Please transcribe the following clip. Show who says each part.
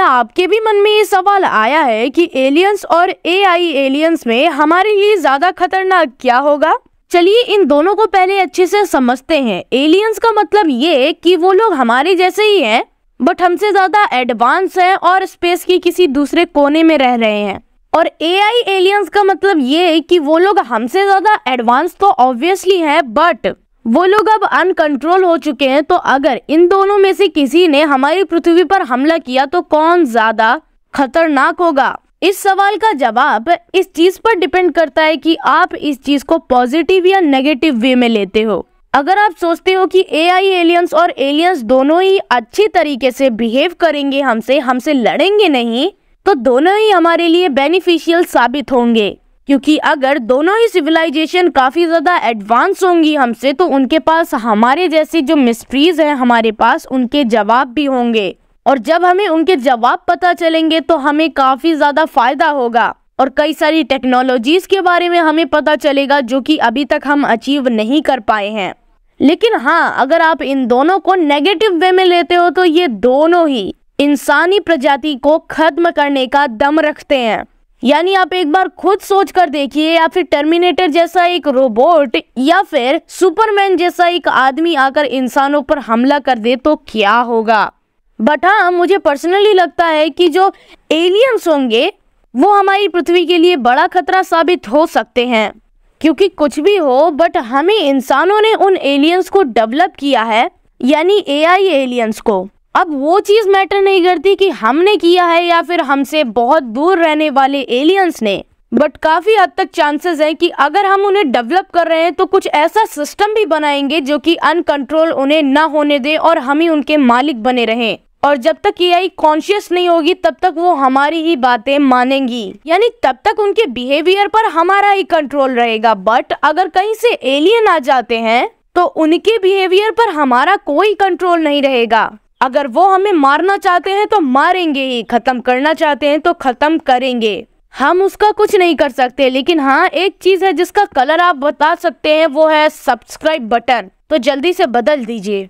Speaker 1: क्या आपके भी मन में ये सवाल आया है कि एलियंस और एआई एलियंस में हमारे लिए ज्यादा खतरनाक क्या होगा चलिए इन दोनों को पहले अच्छे से समझते हैं एलियंस का मतलब ये कि वो लोग हमारे जैसे ही हैं बट हमसे ज्यादा एडवांस हैं और स्पेस की किसी दूसरे कोने में रह रहे हैं और एआई एलियंस का मतलब ये कि वो लोग हमसे ज्यादा एडवांस तो ऑब्वियसली हैं बट वो लोग अब अनकंट्रोल हो चुके हैं तो अगर इन दोनों में से किसी ने हमारी पृथ्वी पर हमला किया तो कौन ज्यादा खतरनाक होगा इस सवाल का जवाब इस चीज पर डिपेंड करता है कि आप इस चीज को पॉजिटिव या नेगेटिव वे में लेते हो अगर आप सोचते हो कि एआई एलियंस और एलियंस दोनों ही अच्छी तरीके से बिहेव करेंगे हमसे हमसे लड़ेंगे नहीं तो दोनों ही हमारे लिए बेनिफिशियल साबित होंगे क्योंकि अगर दोनों ही सिविलाइजेशन काफ़ी ज़्यादा एडवांस होंगी हमसे तो उनके पास हमारे जैसी जो मिस्ट्रीज़ हैं हमारे पास उनके जवाब भी होंगे और जब हमें उनके जवाब पता चलेंगे तो हमें काफ़ी ज़्यादा फ़ायदा होगा और कई सारी टेक्नोलॉजीज़ के बारे में हमें पता चलेगा जो कि अभी तक हम अचीव नहीं कर पाए हैं लेकिन हाँ अगर आप इन दोनों को नेगेटिव वे में लेते हो तो ये दोनों ही इंसानी प्रजाति को खत्म करने का दम रखते हैं यानी आप एक बार खुद सोच कर देखिए या फिर टर्मिनेटर जैसा एक रोबोट या फिर सुपरमैन जैसा एक आदमी आकर इंसानों पर हमला कर दे तो क्या होगा बट हाँ मुझे पर्सनली लगता है कि जो एलियंस होंगे वो हमारी पृथ्वी के लिए बड़ा खतरा साबित हो सकते हैं क्योंकि कुछ भी हो बट हमें इंसानों ने उन एलियंस को डेवलप किया है यानी एआई एलियंस को अब वो चीज़ मैटर नहीं करती कि हमने किया है या फिर हमसे बहुत दूर रहने वाले एलियंस ने बट काफ़ी हद तक चांसेस हैं कि अगर हम उन्हें डेवलप कर रहे हैं तो कुछ ऐसा सिस्टम भी बनाएंगे जो कि अनकंट्रोल उन्हें ना होने दे और हम ही उनके मालिक बने रहें और जब तक ए आई कॉन्शियस नहीं होगी तब तक वो हमारी ही बातें मानेंगी यानी तब तक उनके बिहेवियर पर हमारा ही कंट्रोल रहेगा बट अगर कहीं से एलियन आ जाते हैं तो उनके बिहेवियर पर हमारा कोई कंट्रोल नहीं रहेगा अगर वो हमें मारना चाहते हैं तो मारेंगे ही ख़त्म करना चाहते हैं तो ख़त्म करेंगे हम उसका कुछ नहीं कर सकते लेकिन हाँ एक चीज़ है जिसका कलर आप बता सकते हैं वो है सब्सक्राइब बटन तो जल्दी से बदल दीजिए